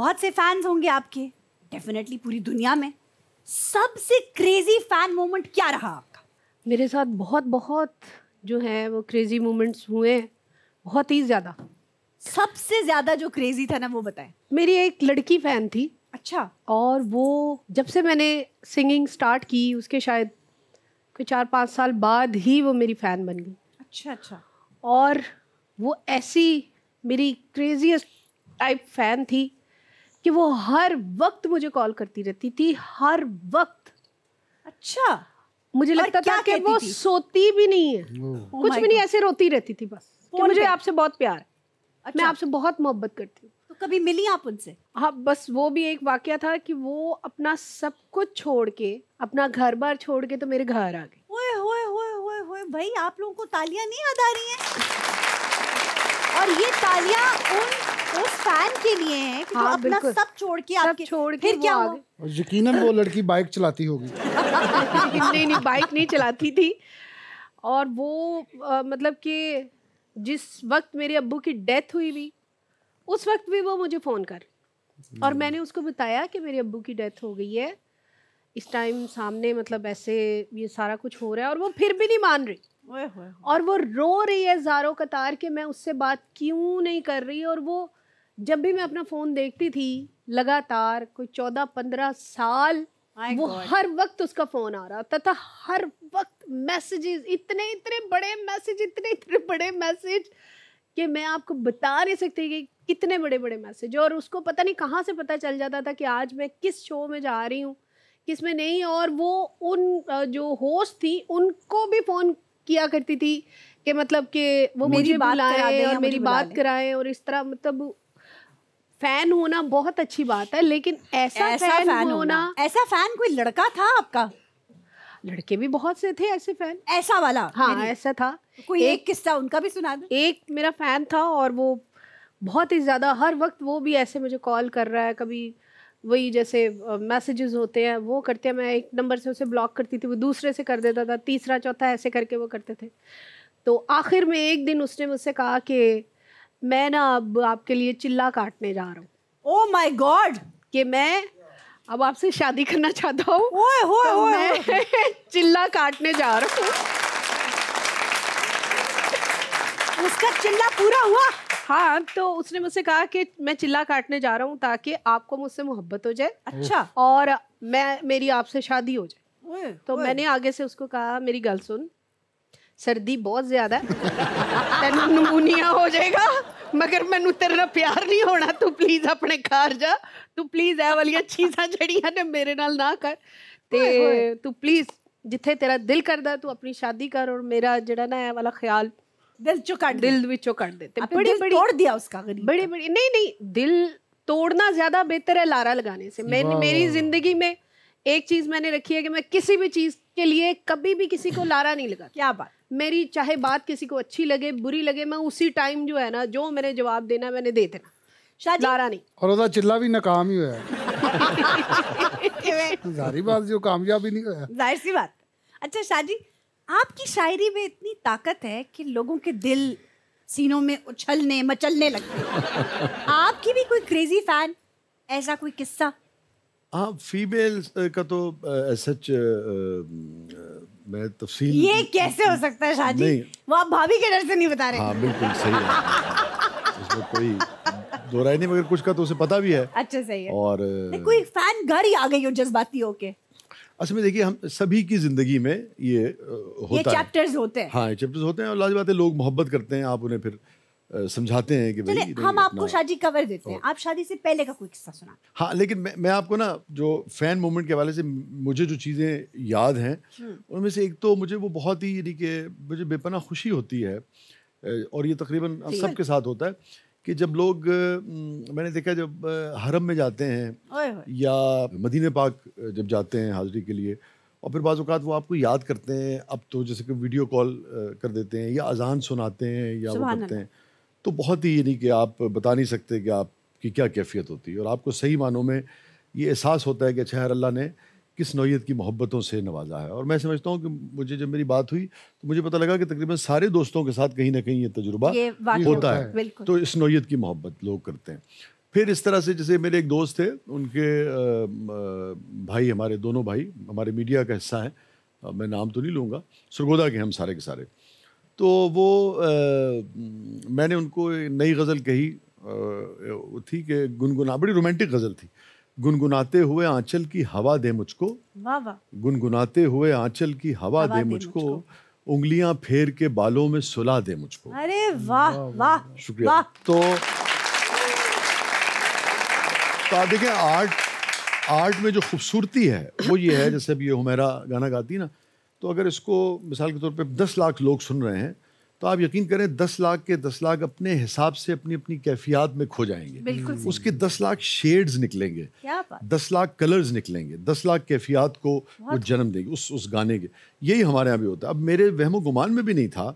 बहुत से फैंस होंगे आपके डेफिनेटली पूरी दुनिया में सबसे क्रेजी फैन मोमेंट क्या रहा आपका मेरे साथ बहुत बहुत जो है वो क्रेजी मोमेंट्स हुए बहुत ही ज़्यादा सबसे ज़्यादा जो क्रेजी था ना वो बताएं मेरी एक लड़की फ़ैन थी अच्छा और वो जब से मैंने सिंगिंग स्टार्ट की उसके शायद कोई चार पाँच साल बाद ही वो मेरी फ़ैन बन गई अच्छा अच्छा और वो ऐसी मेरी क्रेजीस्ट टाइप फ़ैन थी कि वो हर वक्त मुझे कॉल करती रहती थी हर वक्त अच्छा मुझे लगता था कि वो थी? सोती भी नहीं है oh कुछ oh भी नहीं ऐसे रोती रहती थी बस कि मुझे आपसे बहुत प्यार है अच्छा। मैं आपसे बहुत मोहब्बत करती हूँ तो कभी मिली आप उनसे हाँ बस वो भी एक वाक्य था कि वो अपना सब कुछ छोड़ के अपना घर बार छोड़ के तो मेरे घर आ गए भाई आप लोगों को तालियां नहीं याद आ रही हैं और ये तालियां उन फैन के लिए है कि हाँ, अपना सब छोड़ के आपके छोड़ फिर क्या यकीनन वो लड़की बाइक चलाती होगी नहीं नहीं बाइक नहीं चलाती थी और वो मतलब कि जिस वक्त मेरे अब्बू की डेथ हुई भी उस वक्त भी वो मुझे फ़ोन कर और हम्म। मैंने उसको बताया कि मेरे अब्बू की डेथ हो गई है इस टाइम सामने मतलब ऐसे ये सारा कुछ हो रहा है और वो फिर भी नहीं मान रही और वो रो रही है जारो कतार के मैं उससे बात क्यों नहीं कर रही और वो जब भी मैं अपना फ़ोन देखती थी लगातार कोई चौदह पंद्रह साल My वो God. हर वक्त उसका फ़ोन आ रहा तथा हर वक्त मैसेजेस इतने इतने बड़े मैसेज इतने इतने बड़े मैसेज कि मैं आपको बता नहीं सकती कि कितने बड़े बड़े मैसेज और उसको पता नहीं कहाँ से पता चल जाता था कि आज मैं किस शो में जा रही हूँ किस में नहीं और वो उन जो होस्ट थी उनको भी फ़ोन किया करती थी कि मतलब कि वो मुझे बुलाएं और मेरी बात कराएं और इस तरह मतलब फैन होना बहुत अच्छी बात है लेकिन ऐसा, ऐसा फैन, फैन होना ऐसा फैन कोई लड़का था आपका लड़के भी बहुत से थे ऐसे फैन ऐसा वाला हाँ ऐसा था कोई एक, एक किस्सा उनका भी सुना दो एक मेरा फैन था और वो बहुत ही ज़्यादा हर वक्त वो भी ऐसे मुझे कॉल कर रहा है कभी वही जैसे मैसेजेस होते हैं वो करते हैं मैं एक नंबर से उसे ब्लॉक करती थी वो दूसरे से कर देता था तीसरा चौथा ऐसे करके वो करते थे तो आखिर में एक दिन उसने मुझसे कहा कि मैं ना अब आपके लिए चिल्ला काटने जा रहा हूँ ओ माई गॉड कि मैं अब आपसे शादी करना चाहता हूँ तो मैं चिल्ला काटने जा रहा हूँ उसका चिल्ला पूरा हुआ हाँ तो उसने मुझसे कहा कि मैं चिल्ला काटने जा रहा हूँ ताकि आपको मुझसे मोहब्बत हो जाए अच्छा और मैं मेरी आपसे शादी हो जाए तो मैंने आगे से उसको कहा मेरी गल सुन सर्दी बहुत ज़्यादा है तेन नमूनिया हो जाएगा मगर मैं तेरा प्यार नहीं होना तू प्लीज अपने घर जा तू प्लीज ए वाली चीजा जड़िया ने मेरे नाल ना कर ते तू प्लीज जिथे तेरा दिल करता तू अपनी शादी कर और मेरा जड़ा वाला ख्याल दिल चो कट दिल विचो कट दे ते बड़ी बड़ी तोड़ दिया उसका गरीब बड़ी बड़ी नहीं नहीं दिल तोड़ना ज्यादा बेहतर है लारा लगाने से मैं मेरी जिंदगी में एक चीज मैंने रखी है कि मैं किसी भी चीज के लिए कभी भी किसी को लारा नहीं लगा क्या बात मेरी चाहे बात किसी को अच्छी लगे बुरी लगे मैं उसी टाइम जो है ना जो मैंने जवाब देना मैंने दे देना शायद लारा नहीं और सी बात अच्छा आपकी शायरी में इतनी ताकत है कि लोगों के दिल सीनों में उछलने मचलने लगते आपकी भी कोई क्रेजी फैन ऐसा कोई किस्सा हाँ फीमेल का तो सच मैं तफसील ये कैसे हो सकता है शादी वो आप भाभी के डर से नहीं बता रहे हाँ बिल्कुल सही है इसमें कोई दो राय नहीं मगर कुछ का तो उसे पता भी है अच्छा सही है और कोई फैन घर ही आ गई हो जज्बाती होके असल में देखिए हम सभी की ज़िंदगी में ये होता ये चैप्टर्स होते हैं हाँ चैप्टर्स होते हैं और लाजवाते लोग मोहब्बत करते हैं आप उन्हें फिर समझाते हैं कि भाई हम आपको शादी कवर देते हैं आप शादी से पहले का कोई किस्सा सुना हाँ लेकिन मैं मैं आपको ना जो फैन मोमेंट के हवाले से मुझे जो चीज़ें याद हैं हम्म। उनमें से एक तो मुझे वो बहुत ही यानी कि मुझे बेपना खुशी होती है और ये तकरीबन सब के साथ होता है कि जब लोग मैंने देखा जब हरम में जाते हैं या मदीन पाक जब जाते हैं हाजिरी के लिए और फिर बाज़ात वो आपको याद करते हैं अब तो जैसे कि वीडियो कॉल कर देते हैं या अजान सुनाते हैं या वो करते हैं तो बहुत ही यानी कि आप बता नहीं सकते कि आपकी क्या कैफियत होती है और आपको सही मानों में ये एहसास होता है कि अच्छा हर अल्लाह ने किस नौीयत की मोहब्बतों से नवाजा है और मैं समझता हूँ कि मुझे जब मेरी बात हुई तो मुझे पता लगा कि तकरीबन सारे दोस्तों के साथ कहीं ना कहीं ये तजुर्बा होता है, है। तो इस नौीयत की मोहब्बत लोग करते हैं फिर इस तरह से जैसे मेरे एक दोस्त थे उनके भाई हमारे दोनों भाई हमारे मीडिया का हिस्सा हैं मैं नाम तो नहीं लूँगा सरगोदा के हम सारे के सारे तो वो आ, मैंने उनको नई गज़ल कही आ, थी कि गुनगुना बड़ी रोमांटिक गज़ल थी गुनगुनाते हुए आंचल की हवा दे मुझको गुनगुनाते हुए आंचल की हवा, हवा दे, मुझको, मुझको। उंगलियां फेर के बालों में सुला दे मुझको अरे वाह वाह शुक्रिया वा, तो तो आप देखें आर्ट आर्ट में जो खूबसूरती है वो ये है जैसे अब ये हमेरा गाना गाती है ना तो अगर इसको मिसाल के तौर पे दस लाख लोग सुन रहे हैं तो आप यकीन करें दस लाख के दस लाख अपने हिसाब से अपनी अपनी कैफियत में खो जाएंगे उसके दस लाख शेड्स निकलेंगे दस लाख कलर्स निकलेंगे दस लाख कैफियत को वो जन्म देंगे उस उस गाने के यही हमारे यहाँ भी होता है अब मेरे वहमो गुमान में भी नहीं था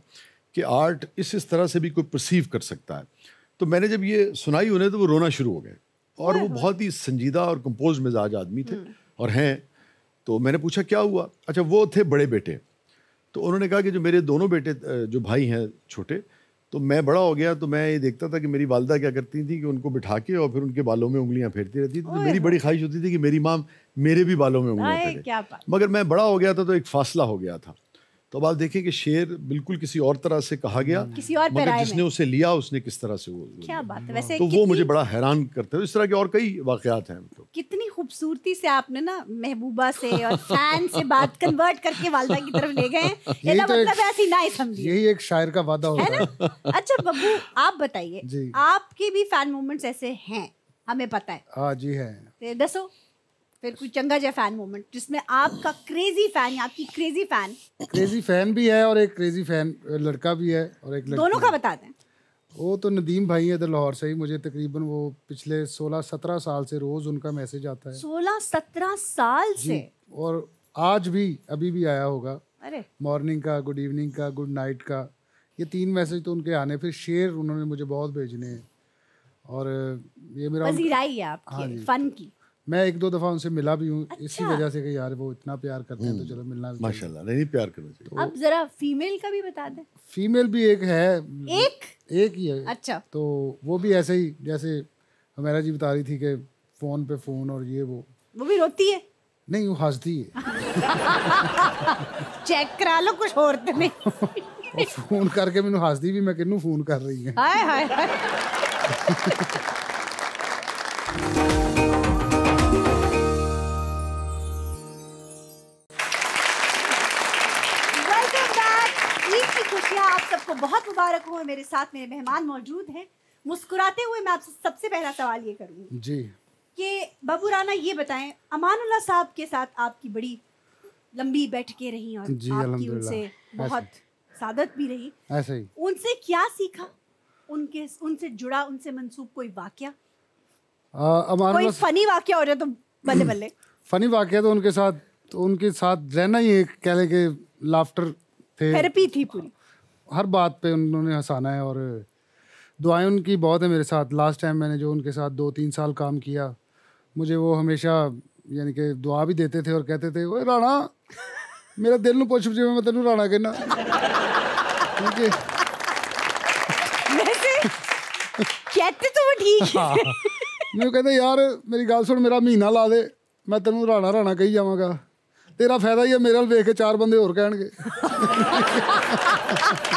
कि आर्ट इस इस तरह से भी कोई परसीव कर सकता है तो मैंने जब ये सुनाई उन्हें तो वो रोना शुरू हो गए और वो बहुत ही संजीदा और कंपोज मिजाज आदमी थे हम्म। और हैं तो मैंने पूछा क्या हुआ अच्छा वो थे बड़े बेटे तो उन्होंने कहा कि जो मेरे दोनों बेटे जो भाई हैं छोटे तो मैं बड़ा हो गया तो मैं ये देखता था कि मेरी वालदा क्या करती थी कि उनको बिठा के और फिर उनके बालों में उंगलियां फेरती रहती थी तो मेरी बड़ी ख्वाहिश होती थी कि मेरी माँ मेरे भी बालों में उंगलियां फेरे मगर मैं बड़ा हो गया था तो एक फासला हो गया था तो अब आप देखें कि शेर बिल्कुल किसी और तरह से कहा गया हम्म। किसी और मगर जिसने उसे लिया उसने किस तरह से वो क्या बात है हाँ। वैसे तो वो मुझे बड़ा हैरान करते हैं इस तरह के और कई वाकयात हैं तो कितनी खूबसूरती से आपने ना महबूबा से और फैन से बात कन्वर्ट करके वालदा की तरफ ले गए तो तो मतलब ऐसी ना समझिए यही एक शायर का वादा होता है ना अच्छा बब्बू आप बताइए आपके भी फैन मूवमेंट्स ऐसे हैं हमें पता है हाँ जी है दसो फिर कोई चंगा जहा फैन मोमेंट जिसमें आपका क्रेजी फैन या आपकी क्रेजी फैन क्रेजी फैन भी है और एक क्रेजी फैन लड़का भी है और एक दोनों का बता दें वो तो नदीम भाई है लाहौर से ही मुझे तकरीबन वो पिछले सोलह सत्रह साल से रोज उनका मैसेज आता है सोलह सत्रह साल से और आज भी अभी भी आया होगा अरे मॉर्निंग का गुड इवनिंग का गुड नाइट का ये तीन मैसेज तो उनके आने फिर शेर उन्होंने मुझे बहुत भेजने हैं और ये मेरा वजीराई है आपकी हाँ फन की मैं एक दो दफ़ा उनसे मिला भी हूँ अच्छा। इसी वजह से कि यार वो इतना प्यार करते हैं तो चलो मिलना भी माशाल्लाह नहीं प्यार करना चाहिए तो अब जरा फीमेल का भी बता दे फीमेल भी एक है एक एक ही है अच्छा तो वो भी ऐसे ही जैसे हमारा जी बता रही थी कि फ़ोन पे फ़ोन और ये वो वो भी रोती है नहीं वो हंसती है चेक करा लो कुछ और तो नहीं फ़ोन करके मैं हंसती भी मैं किन्नू फ़ोन कर रही है हाय हाय आप सबको बहुत मुबारक हो मेरे साथ मेरे मेहमान मौजूद हैं मुस्कुराते हुए मैं आपसे सबसे पहला सवाल ये करूँगी जी कि बाबू राना ये बताएं अमानुल्लाह साहब के साथ आपकी बड़ी लंबी बैठकें रही और जी, आपकी उनसे बहुत सादत भी रही ऐसे ही उनसे क्या सीखा उनके उनसे जुड़ा उनसे मंसूब कोई वाक्य कोई फनी वाक्य हो जाए तो बल्ले बल्ले फनी वाक्य तो उनके साथ तो उनके साथ रहना ही एक कह लें कि लाफ्टर थे थेरेपी थी पूरी हर बात पे उन्होंने हंसाना है और दुआएं उनकी बहुत है मेरे साथ लास्ट टाइम मैंने जो उनके साथ दो तीन साल काम किया मुझे वो हमेशा यानी कि दुआ भी देते थे और कहते थे वो राणा मेरा दिल नु पुछ जी मैं तेन राणा कहना क्योंकि कहते तो हाँ। मैं कहते यार मेरी गल सुन मेरा महीना ला दे मैं तेन राणा राणा कही जावगा तेरा फायदा ही है मेरे वेख के चार बंदे होर कह